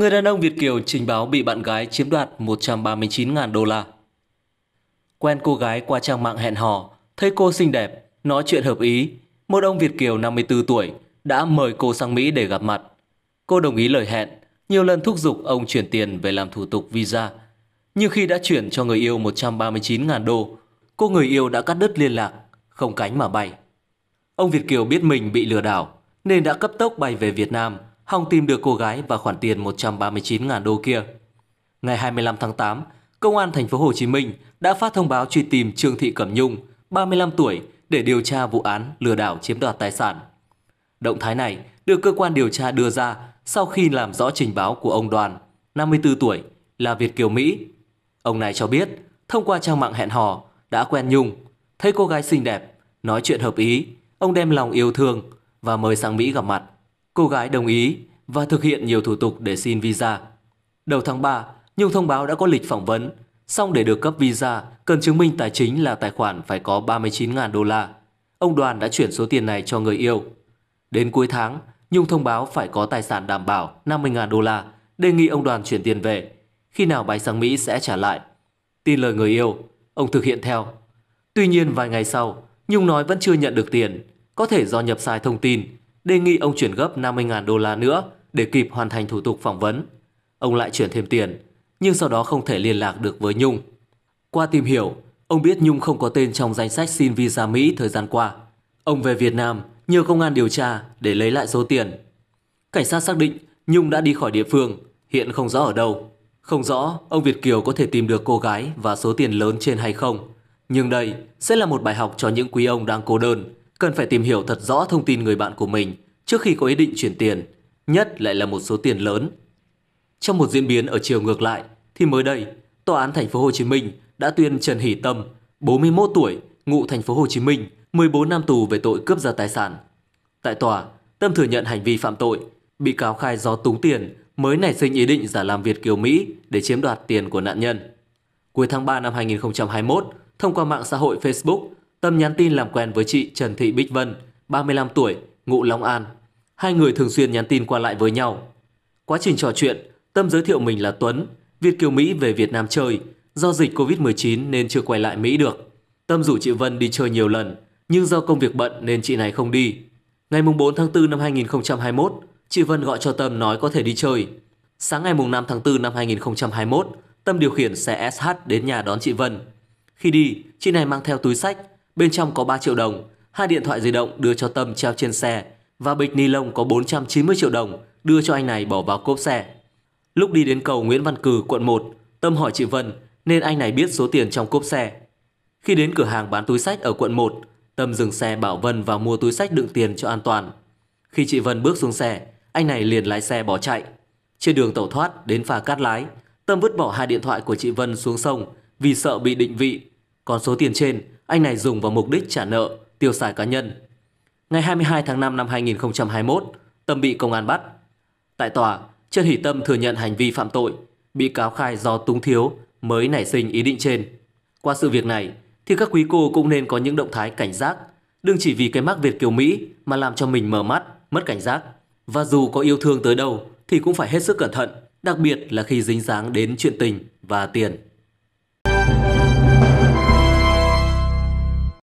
Người đàn ông Việt Kiều trình báo bị bạn gái chiếm đoạt 139.000 đô la. Quen cô gái qua trang mạng hẹn hò, thấy cô xinh đẹp, nói chuyện hợp ý. Một ông Việt Kiều 54 tuổi đã mời cô sang Mỹ để gặp mặt. Cô đồng ý lời hẹn, nhiều lần thúc giục ông chuyển tiền về làm thủ tục visa. Nhưng khi đã chuyển cho người yêu 139.000 đô, cô người yêu đã cắt đứt liên lạc, không cánh mà bay. Ông Việt Kiều biết mình bị lừa đảo nên đã cấp tốc bay về Việt Nam – Hòng tìm được cô gái và khoản tiền 139.000 đô kia. Ngày 25 tháng 8, Công an thành phố Hồ Chí Minh đã phát thông báo truy tìm Trương Thị Cẩm Nhung, 35 tuổi, để điều tra vụ án lừa đảo chiếm đoạt tài sản. Động thái này được cơ quan điều tra đưa ra sau khi làm rõ trình báo của ông Đoàn, 54 tuổi, là Việt Kiều Mỹ. Ông này cho biết, thông qua trang mạng hẹn hò, đã quen Nhung, thấy cô gái xinh đẹp, nói chuyện hợp ý, ông đem lòng yêu thương và mời sang Mỹ gặp mặt. Cô gái đồng ý và thực hiện nhiều thủ tục để xin visa. Đầu tháng 3, Nhung thông báo đã có lịch phỏng vấn, song để được cấp visa, cần chứng minh tài chính là tài khoản phải có 39.000 đô la. Ông Đoàn đã chuyển số tiền này cho người yêu. Đến cuối tháng, Nhung thông báo phải có tài sản đảm bảo 50.000 đô la, đề nghị ông Đoàn chuyển tiền về. Khi nào bay sang Mỹ sẽ trả lại. Tin lời người yêu, ông thực hiện theo. Tuy nhiên vài ngày sau, Nhung nói vẫn chưa nhận được tiền, có thể do nhập sai thông tin đề nghị ông chuyển gấp 50.000 đô la nữa để kịp hoàn thành thủ tục phỏng vấn. Ông lại chuyển thêm tiền, nhưng sau đó không thể liên lạc được với Nhung. Qua tìm hiểu, ông biết Nhung không có tên trong danh sách xin visa Mỹ thời gian qua. Ông về Việt Nam nhờ công an điều tra để lấy lại số tiền. Cảnh sát xác định Nhung đã đi khỏi địa phương, hiện không rõ ở đâu. Không rõ ông Việt Kiều có thể tìm được cô gái và số tiền lớn trên hay không. Nhưng đây sẽ là một bài học cho những quý ông đang cô đơn Cần phải tìm hiểu thật rõ thông tin người bạn của mình trước khi có ý định chuyển tiền, nhất lại là một số tiền lớn. Trong một diễn biến ở chiều ngược lại, thì mới đây, tòa án thành phố Hồ Chí Minh đã tuyên Trần Hỷ Tâm, 41 tuổi, ngụ thành phố Hồ Chí Minh, 14 năm tù về tội cướp giật tài sản. Tại tòa, Tâm thừa nhận hành vi phạm tội, bị cáo khai do túng tiền mới nảy sinh ý định giả làm Việt kiều Mỹ để chiếm đoạt tiền của nạn nhân. Cuối tháng 3 năm 2021, thông qua mạng xã hội Facebook, Tâm nhắn tin làm quen với chị Trần Thị Bích Vân, 35 tuổi, ngụ Long An. Hai người thường xuyên nhắn tin qua lại với nhau. Quá trình trò chuyện, Tâm giới thiệu mình là Tuấn, Việt kiều Mỹ về Việt Nam chơi, do dịch Covid-19 nên chưa quay lại Mỹ được. Tâm rủ chị Vân đi chơi nhiều lần, nhưng do công việc bận nên chị này không đi. Ngày 4 tháng 4 năm 2021, chị Vân gọi cho Tâm nói có thể đi chơi. Sáng ngày 5 tháng 4 năm 2021, Tâm điều khiển xe SH đến nhà đón chị Vân. Khi đi, chị này mang theo túi sách, Bên trong có 3 triệu đồng, hai điện thoại di động đưa cho Tâm treo trên xe và bịch ni lông có 490 triệu đồng đưa cho anh này bỏ vào cốp xe. Lúc đi đến cầu Nguyễn Văn Cử, quận 1, Tâm hỏi chị Vân nên anh này biết số tiền trong cốp xe. Khi đến cửa hàng bán túi sách ở quận 1, Tâm dừng xe bảo Vân vào mua túi sách đựng tiền cho an toàn. Khi chị Vân bước xuống xe, anh này liền lái xe bỏ chạy. Trên đường tẩu thoát đến phà cát lái, Tâm vứt bỏ hai điện thoại của chị Vân xuống sông vì sợ bị định vị còn số tiền trên, anh này dùng vào mục đích trả nợ, tiêu xài cá nhân. Ngày 22 tháng 5 năm 2021, Tâm bị công an bắt. Tại tòa, Trần Hỷ Tâm thừa nhận hành vi phạm tội, bị cáo khai do túng thiếu mới nảy sinh ý định trên. Qua sự việc này, thì các quý cô cũng nên có những động thái cảnh giác, đừng chỉ vì cái mắc Việt kiều Mỹ mà làm cho mình mở mắt, mất cảnh giác. Và dù có yêu thương tới đâu thì cũng phải hết sức cẩn thận, đặc biệt là khi dính dáng đến chuyện tình và tiền.